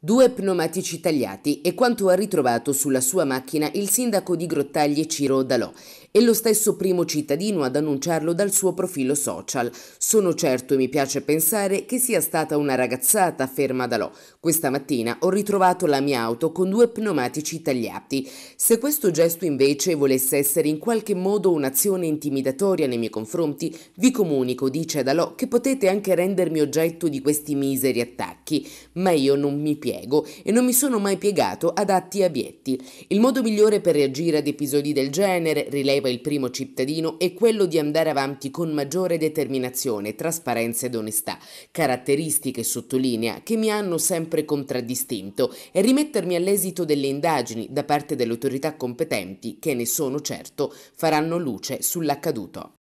Due pneumatici tagliati è quanto ha ritrovato sulla sua macchina il sindaco di Grottaglie Ciro Dalò e lo stesso primo cittadino ad annunciarlo dal suo profilo social. Sono certo e mi piace pensare che sia stata una ragazzata, ferma Dalò. Questa mattina ho ritrovato la mia auto con due pneumatici tagliati. Se questo gesto invece volesse essere in qualche modo un'azione intimidatoria nei miei confronti, vi comunico, dice Dalò, che potete anche rendermi oggetto di questi miseri attacchi, ma io non mi piace piego e non mi sono mai piegato ad atti abietti. Il modo migliore per reagire ad episodi del genere, rileva il primo cittadino, è quello di andare avanti con maggiore determinazione, trasparenza ed onestà, caratteristiche, sottolinea, che mi hanno sempre contraddistinto, e rimettermi all'esito delle indagini da parte delle autorità competenti che, ne sono certo, faranno luce sull'accaduto.